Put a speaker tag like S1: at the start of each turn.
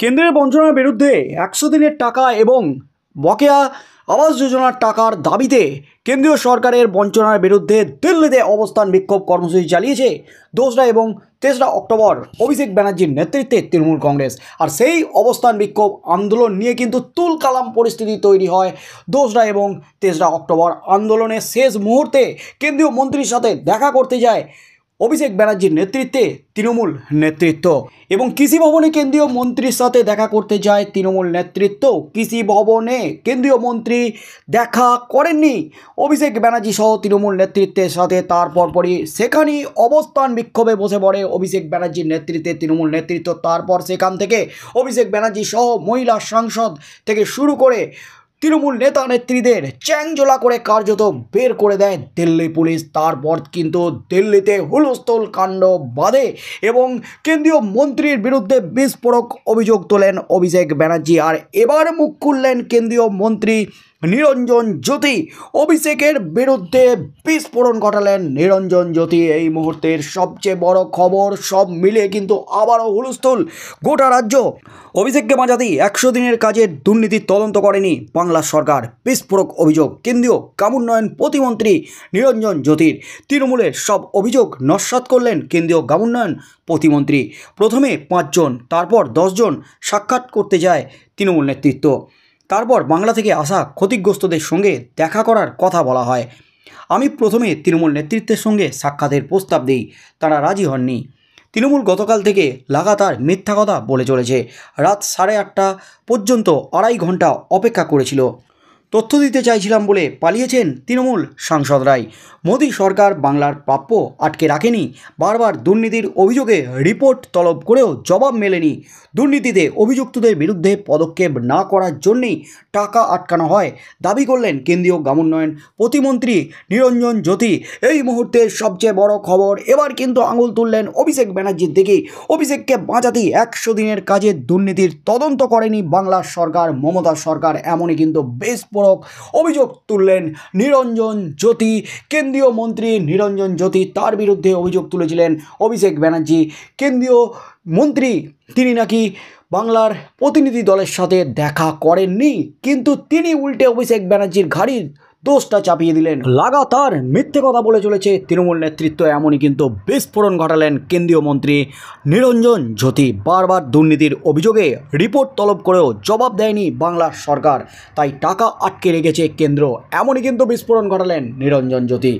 S1: কেন্দ্রের বঞ্চনার বিরুদ্ধে একশো দিনের টাকা এবং বকেয়া আবাস যোজনার টাকার দাবিতে কেন্দ্রীয় সরকারের বঞ্চনার বিরুদ্ধে দিল্লিতে অবস্থান বিক্ষোভ কর্মসূচি চালিয়েছে দোসরা এবং তেসরা অক্টোবর অভিষেক ব্যানার্জির নেতৃত্বে তৃণমূল কংগ্রেস আর সেই অবস্থান বিক্ষোভ আন্দোলন নিয়ে কিন্তু তুল কালাম পরিস্থিতি তৈরি হয় দোসরা এবং তেসরা অক্টোবর আন্দোলনের শেষ মুহূর্তে কেন্দ্রীয় মন্ত্রীর সাথে দেখা করতে যায় অভিষেক ব্যানার্জির নেতৃত্বে তৃণমূল নেতৃত্ব এবং কৃষি ভবনে কেন্দ্রীয় মন্ত্রীর সাথে দেখা করতে যায় তৃণমূল নেতৃত্ব কৃষি ভবনে কেন্দ্রীয় মন্ত্রী দেখা করেননি অভিষেক ব্যানার্জি সহ তৃণমূল নেতৃত্বের সাথে তার পরপরই সেখানেই অবস্থান বিক্ষোভে বসে পড়ে অভিষেক ব্যানার্জির নেতৃত্বে তৃণমূল নেতৃত্ব তারপর সেখান থেকে অভিষেক ব্যানার্জি সহ মহিলা সাংসদ থেকে শুরু করে তৃণমূল নেতা নেত্রীদের চ্যাংজোলা করে কার্যত বের করে দেয় দিল্লি পুলিশ তারপর কিন্তু দিল্লিতে হুলস্থল কাণ্ড বাঁধে এবং কেন্দ্রীয় মন্ত্রীর বিরুদ্ধে বিস্ফোরক অভিযোগ তোলেন অভিষেক ব্যানার্জি আর এবার মুখ খুললেন কেন্দ্রীয় মন্ত্রী নিরঞ্জন জ্যোতি অভিষেকের বিরুদ্ধে বিস্ফোরণ ঘটালেন নিরঞ্জন জ্যোতি এই মুহূর্তের সবচেয়ে বড় খবর সব মিলে কিন্তু আবারও হুলস্থুল গোটা রাজ্য অভিষেককে বাঁচাতেই একশো দিনের কাজের দুর্নীতির তদন্ত করেনি বাংলা সরকার বিস্ফোরক অভিযোগ কেন্দ্রীয় গ্রামোন্নয়ন প্রতিমন্ত্রী নিরঞ্জন জ্যোতির তৃণমূলের সব অভিযোগ নস্বাত করলেন কেন্দ্রীয় গ্রামোন্নয়ন প্রতিমন্ত্রী প্রথমে পাঁচজন তারপর দশজন সাক্ষাৎ করতে যায় তৃণমূল নেতৃত্ব তারপর বাংলা থেকে আসা ক্ষতিগ্রস্তদের সঙ্গে দেখা করার কথা বলা হয় আমি প্রথমে তৃণমূল নেতৃত্বের সঙ্গে সাক্ষাতের প্রস্তাব দিই তারা রাজি হননি তৃণমূল গতকাল থেকে লাগাতার মিথ্যা কথা বলে চলেছে রাত সাড়ে আটটা পর্যন্ত আড়াই ঘন্টা অপেক্ষা করেছিল তথ্য দিতে চাইছিলাম বলে পালিয়েছেন তৃণমূল সাংসদ রায় মোদী সরকার বাংলার প্রাপ্য আটকে রাখেনি বারবার দুর্নীতির অভিযোগে রিপোর্ট তলব করেও জবাব মেলেনি দুর্নীতিতে অভিযুক্তদের বিরুদ্ধে পদক্ষেপ না করার জন্যেই টাকা আটকানো হয় দাবি করলেন কেন্দ্রীয় গ্রামোন্নয়ন প্রতিমন্ত্রী নিরঞ্জন জ্যোতি এই মুহূর্তে সবচেয়ে বড় খবর এবার কিন্তু আঙুল তুললেন অভিষেক ব্যানার্জির দিকে অভিষেককে বাঁচাতেই একশো দিনের কাজে দুর্নীতির তদন্ত করেনি বাংলার সরকার মমতা সরকার এমনই কিন্তু বেশ বিস্ফোরক অভিযোগ তুললেন নিরঞ্জন জ্যোতি কেন্দ্রীয় মন্ত্রী নিরঞ্জন জ্যোতি তার বিরুদ্ধে অভিযোগ তুলেছিলেন অভিষেক ব্যানার্জি কেন্দ্রীয় মন্ত্রী তিনি নাকি বাংলার প্রতিনিধি দলের সাথে দেখা করেননি কিন্তু তিনি উল্টে অভিষেক ব্যানার্জির ঘাড়ির দোষটা চাপিয়ে দিলেন লাগাতার মিথ্যে কথা বলে চলেছে তৃণমূল নেতৃত্ব এমনই কিন্তু বিস্ফোরণ ঘটালেন কেন্দ্রীয় মন্ত্রী নিরঞ্জন জ্যোতি বারবার দুর্নীতির অভিযোগে রিপোর্ট তলব করেও জবাব দেয়নি বাংলার সরকার তাই টাকা আটকে রেখেছে কেন্দ্র এমনই কিন্তু বিস্ফোরণ ঘটালেন নিরঞ্জন জ্যোতি